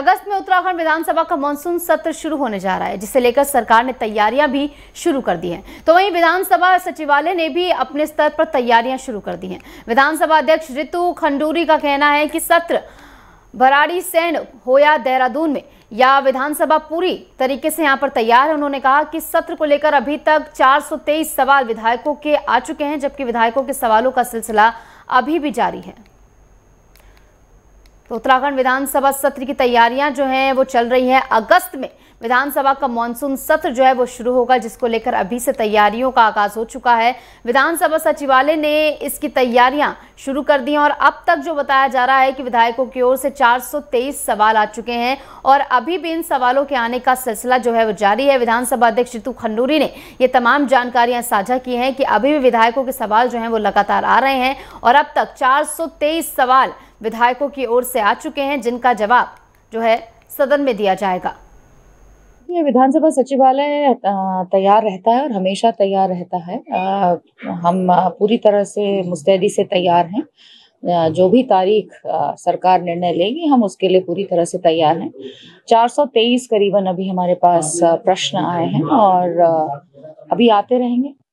अगस्त में उत्तराखंड विधानसभा का मानसून सत्र शुरू होने जा रहा है जिसे लेकर सरकार ने तैयारियां भी शुरू कर दी हैं तो वहीं विधानसभा सचिवालय ने भी अपने स्तर पर तैयारियां शुरू कर दी हैं विधानसभा अध्यक्ष रितु खंडूरी का कहना है कि सत्र भराड़ी सैन हो या देहरादून में या विधानसभा पूरी तरीके से यहाँ पर तैयार है उन्होंने कहा कि सत्र को लेकर अभी तक चार सवाल विधायकों के आ चुके हैं जबकि विधायकों के सवालों का सिलसिला अभी भी जारी है तो उत्तराखंड विधानसभा सत्र की तैयारियां जो हैं वो चल रही हैं अगस्त में विधानसभा का मानसून सत्र जो है वो शुरू होगा जिसको लेकर अभी से तैयारियों का आगाज हो चुका है विधानसभा सचिवालय ने इसकी तैयारियां शुरू कर दी हैं और अब तक जो बताया जा रहा है कि विधायकों की ओर से 423 सवाल आ चुके हैं और अभी भी इन सवालों के आने का सिलसिला जो है वो जारी है विधानसभा अध्यक्ष जितू खंडूरी ने ये तमाम जानकारियां साझा की हैं कि अभी भी विधायकों के सवाल जो है वो लगातार आ रहे हैं और अब तक चार सवाल विधायकों की ओर से आ चुके हैं जिनका जवाब जो है सदन में दिया जाएगा ये विधानसभा सचिवालय तैयार रहता है और हमेशा तैयार रहता है हम पूरी तरह से मुस्तैदी से तैयार हैं जो भी तारीख सरकार निर्णय लेगी हम उसके लिए पूरी तरह से तैयार हैं 423 करीबन अभी हमारे पास प्रश्न आए हैं और अभी आते रहेंगे